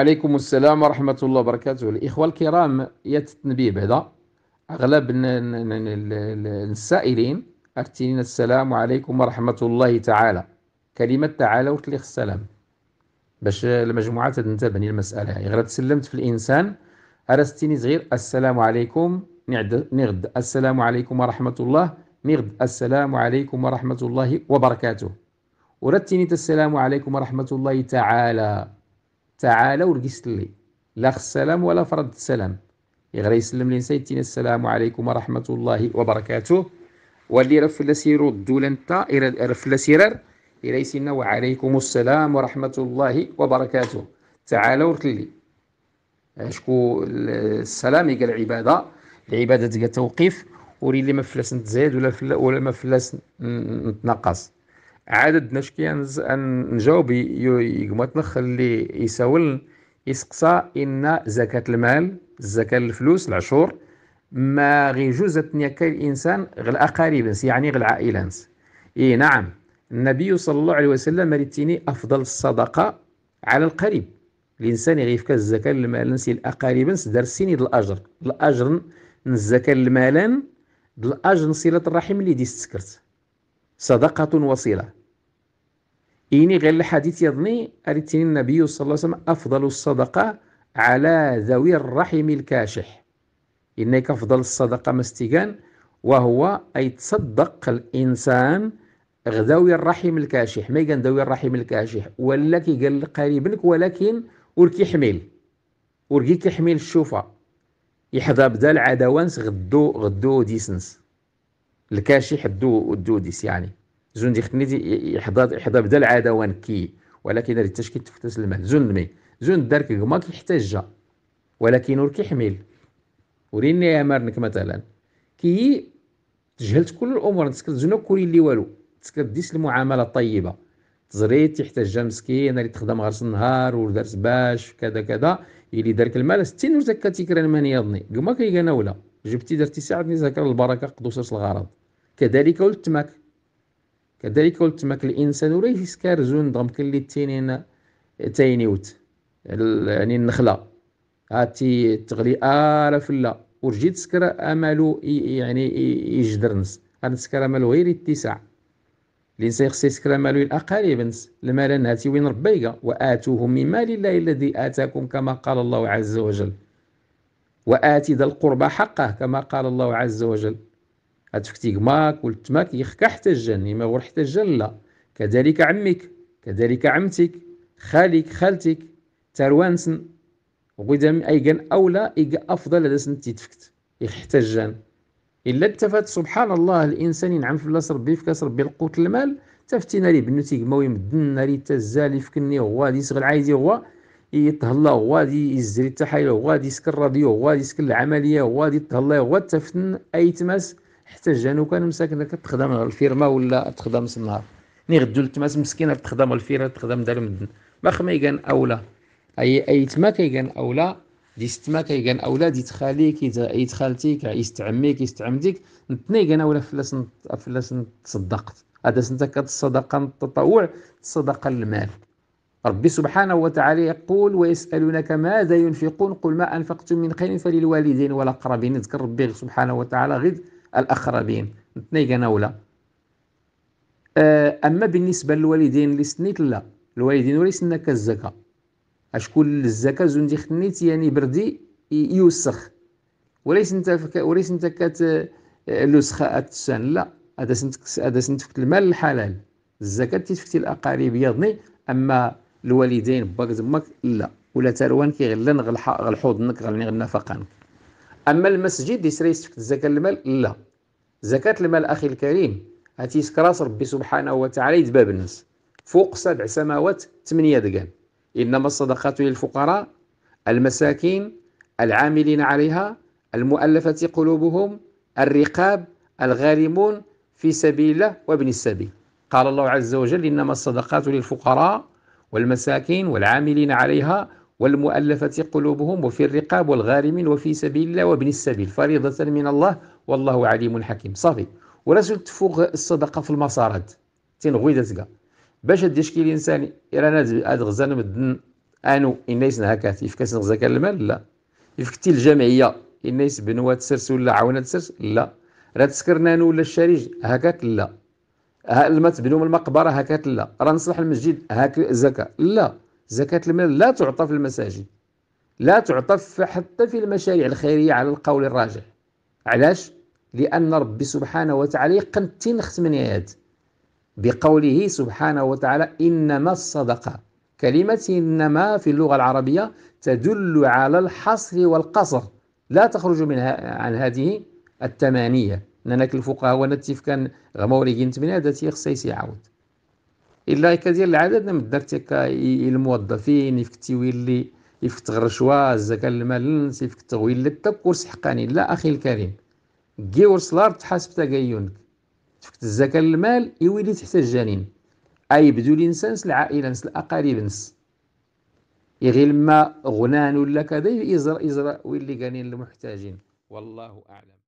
عليكم السلام ورحمة الله وبركاته الإخوة الكرام التنبيه بعدا أغلب السائلين أرتين السلام عليكم ورحمة الله تعالى كلمة تعالى وتليخ السلام باش المجموعة تنتبهني المسألة هي يعني غير تسلمت في الإنسان أرستيني صغير السلام عليكم نغد نغد السلام عليكم ورحمة الله نغد السلام عليكم ورحمة الله وبركاته ورتيني السلام عليكم ورحمة الله تعالى تعالى ورقصت لي لا خص سلام ولا فرد السلام غير يسلم لي سيدتنا السلام عليكم ورحمه الله وبركاته واللي رف لسيرو انت رف لسيرر إليسنا وعليكم السلام ورحمة الله وبركاته تعالوا رتلي شكو السلام قال العبادة العبادة قال توقيف وري اللي ما فلاس نتزاد ولا ولا ما فلاس نتنقص عدد نشكي أن نجاوب يقمتنخ اللي يساول يسقسى إن زكاة المال زكاة الفلوس العشور ما غي جوزة نيكا الإنسان غل أقارب يعني غل عائلة إي نعم النبي صلى الله عليه وسلم ريتيني أفضل الصدقة على القريب الإنسان يغيفك الزكاة المال نسي الأقارب دار سيني الأجر الأجر الزكاة المالان الأجر صلة الرحم اللي دي صدقة وصلة إني غير الحديث يظني أريتني النبي صلى الله عليه وسلم أفضل الصدقة على ذوي الرحم الكاشح إنك أفضل الصدقة مستيقان وهو أي تصدق الإنسان ذوي الرحم الكاشح ما يقال ذوي الرحم الكاشح ولا قال قريبك ولكن وركي حميل وركي كيحمل الشوفة يحظى بدا العدوانس غدو غدو ديسنس الكاشح دو ديس يعني زون دي ختنيتي يحضر يحضر بدا العدوان كي ولكن ريت تاش كيتفتس المال زون مي زون دارك ما كيحتاج ولكن ور كيحمل وريني امرنك مثلا كي تجهلت كل الامور تسكت زون كوري لي والو تسكت ديس المعامله الطيبه تزريت يحتاج مسكين اللي تخدم غير النهار ودارت باش كذا كذا اللي دارك المال 60 وزكا تيكرا من يضني كما كيقنا ولا جبتي درتي ساعدني ذكر البركه قدوسه الغرض كذلك ولد تماك كذلك تماك الانسان وليس كارجون دغم كلي التنين تاينيوت يعني النخله هاتي تغلي الاف لا ورجيت سكر امالو يعني يجدر نس هاد سكر امالو غير اتساع الانسان خصو يسكر امالو الاقارب نس المال ناتي وين ربيقه واتوهم من مال الله الذي اتاكم كما قال الله عز وجل واتي ذا القربى حقه كما قال الله عز وجل أتفكتيك ماك ولتماك يخكا حتى الجن ما هو حتى الجن لا كذلك عمك كذلك عمتك خالك خالتك تروانسن وقدام كان أولى اي أفضل هذا سن تيتفكت يحتاج الجن إلا التفات سبحان الله الإنسان ينعم في الله ربي في كسر ربي القوت المال تفتينا لي بنو تيغما ويمدن ناري تزال يفكني هو غادي يسغل عايدي هو يتهلا هو غادي يزري التحايل هو غادي يسكر الراديو هو غادي يسكر العملية هو غادي يتهلا هو تفتن أي تماس حتى جانو كان مساكن كتخدم الفيرما ولا تخدم نص النهار ني غدو التماس مسكينه تخدم الفيرما تخدم دار المدن ما خما يقان اولى اي اي تما كيكان اولى دي ستما كيكان اولى دي تخاليك يت خالتيك يست عميك يست عمديك نتني كان اولى فلاس فلاس تصدقت هذا سنت كتصدقه التطوع الصدقه المال ربي سبحانه وتعالى يقول ويسألونك ماذا ينفقون قل ما أنفقتم من خير فللوالدين والأقربين ذكر ربي سبحانه وتعالى غير الاخرين نتنيغا ولا آه، اما بالنسبه للوالدين اللي سنيت لا الوالدين ولي سنا كالزكاه اشكون الزكاه زوندي خنيت يعني بردي يوسخ وليس انت فك... وليس انت كت لوسخاء اتسان لا هذا سنت هذا فك المال الحلال الزكاه تيتفكتي الاقارب يضني اما الوالدين باك زمك لا ولا تروان كيغلن غلا غلحوضنك غلني غلنفقانك اما المسجد يسرى يستفد زكاه المال لا زكاه المال اخي الكريم سكراس ربي سبحانه وتعالى يدباب الناس فوق سبع سماوات ثمانيه دقان انما الصدقات للفقراء المساكين العاملين عليها المؤلفه قلوبهم الرقاب الغارمون في سبيل الله وابن السبيل قال الله عز وجل انما الصدقات للفقراء والمساكين والعاملين عليها والمؤلفة قلوبهم وفي الرقاب والغارمين وفي سبيل الله وابن السبيل فريضة من الله والله عليم حكيم صافي ورسول تفوق الصدقة في المسارات تنغوي تلقى باش تشكيل الشكل الانساني رانا هاد غزان مدن انو إنيس هكا يفكس نغزاك المال لا يفكتي الجمعيه إنيس بنوات سرس ولا عاونة سرس لا راه نانو ولا الشريج هكاك لا الماء تبنوا من المقبره هكاك لا راه نصلح المسجد هكاك زكا لا زكاة المال لا تعطى في المساجد لا تعطى حتى في المشاريع الخيرية على القول الراجح علاش؟ لأن ربي سبحانه وتعالى يقنتين من يد بقوله سبحانه وتعالى إنما الصدقة كلمة إنما في اللغة العربية تدل على الحصر والقصر لا تخرج من عن هذه التمانية نانك الفقهاء ونتيف كان غموري جنت من هذا تيخ سيسي عود الا كدير العدد ما نعم، درتي تيك الموظفين يفك تيويلي يفك تغرشوا الزكاه المال يفك ويلي التكورس حقاني لا اخي الكريم كي ورسلار تحاسب تكاينك تفك الزكاه المال يولي تحت الجنين اي بدو الانسان العائله نس الاقارب نس يغير ما غنان ولا كذا يزرع يزرع ويلي قانين المحتاجين والله اعلم